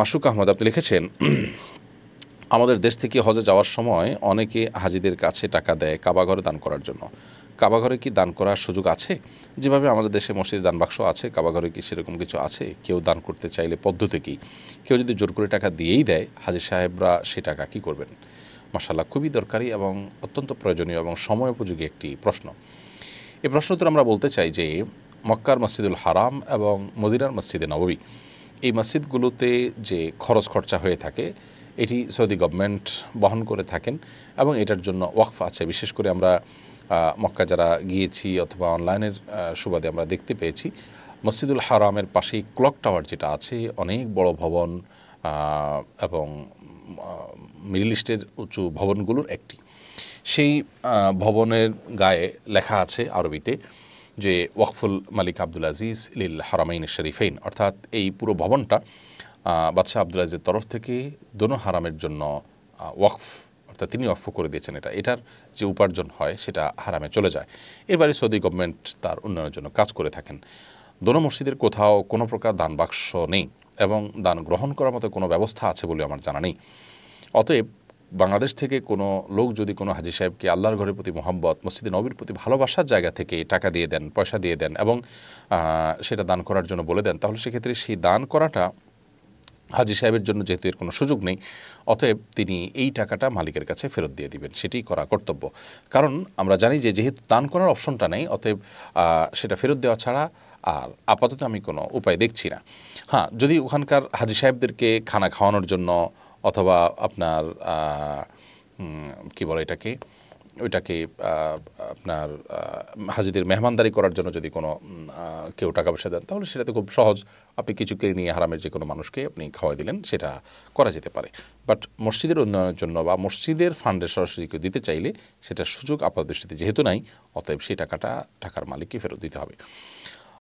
মাসুক আহমদ আপনি লিখেছেন আমাদের দেশ থেকে হজে যাওয়ার সময় অনেকে হাজিদের কাছে টাকা দেয় কাবাঘরে দান করার জন্য কাবাঘরে কি দান করার সুযোগ আছে যেভাবে আমাদের দেশে মসজিদে দান বাক্স আছে কাবাঘরে কি সেরকম কিছু আছে কেউ দান করতে চাইলে পদ্ধতি কী কেউ যদি জোর করে টাকা দিয়েই দেয় হাজির সাহেবরা সে টাকা কী করবেন মাসাল্লাহ খুবই দরকারি এবং অত্যন্ত প্রয়োজনীয় এবং সময় উপযোগী একটি প্রশ্ন এই প্রশ্ন তো আমরা বলতে চাই যে মক্কার মসজিদুল হারাম এবং মদিনার মসজিদে নববী এই মসজিদগুলোতে যে খরচ খরচা হয়ে থাকে এটি সৌদি গভর্নমেন্ট বহন করে থাকেন এবং এটার জন্য ওয়াকফ আছে বিশেষ করে আমরা মক্কা যারা গিয়েছি অথবা অনলাইনের সুবাদে আমরা দেখতে পেয়েছি মসজিদুল হারামের পাশেই ক্লক টাওয়ার যেটা আছে অনেক বড় ভবন এবং মিডল ইস্টের উঁচু ভবনগুলোর একটি সেই ভবনের গায়ে লেখা আছে আরবিতে যে ওয়াকফুল মালিক আব্দুল আজিজ লিল হারামাইন শরীফেইন অর্থাৎ এই পুরো ভবনটা বাদশাহ আব্দুল আজিজের তরফ থেকে দোনো হারামের জন্য ওয়াকফ অর্থাৎ তিনি ওয়াকফ করে দিয়েছেন এটা এটার যে উপার্জন হয় সেটা হারামে চলে যায় এবারে সৌদি গভর্নমেন্ট তার উন্নয়নের জন্য কাজ করে থাকেন দোনো মসজিদের কোথাও কোনো প্রকার দান বাক্স নেই এবং দান গ্রহণ করার মতো কোনো ব্যবস্থা আছে বলে আমার জানা নেই অতএব বাংলাদেশ থেকে কোনো লোক যদি কোনো হাজি সাহেবকে আল্লাহর ঘরের প্রতি মোহাম্মত মসজিদে নবীর প্রতি ভালোবাসার জায়গা থেকে টাকা দিয়ে দেন পয়সা দিয়ে দেন এবং সেটা দান করার জন্য বলে দেন তাহলে সেক্ষেত্রে সেই দান করাটা হাজি সাহেবের জন্য যেহেতু এর কোনো সুযোগ নেই অতএব তিনি এই টাকাটা মালিকের কাছে ফেরত দিয়ে দিবেন সেটি করা কর্তব্য কারণ আমরা জানি যে যেহেতু দান করার অপশনটা নেই অতএব সেটা ফেরত দেওয়া ছাড়া আর আপাতত আমি কোনো উপায় দেখছি না হ্যাঁ যদি ওখানকার হাজি সাহেবদেরকে খানা খাওয়ানোর জন্য অথবা আপনার কি বলে এটাকে ওইটাকে আপনার হাজিদের মেহমানদারি করার জন্য যদি কোনো কেউ টাকা পয়সা দেন তাহলে সেটাতে খুব সহজ আপনি কিছু কেড়ে নিয়ে হারামের যে কোনো মানুষকে আপনি খাওয়াই দিলেন সেটা করা যেতে পারে বাট মসজিদের উন্নয়নের জন্য বা মসজিদের ফান্ডে সরাসরি কেউ দিতে চাইলে সেটা সুযোগ আপাতদৃষ্টিতে যেহেতু নাই অতএব সেই টাকাটা টাকার মালিককে ফেরত দিতে হবে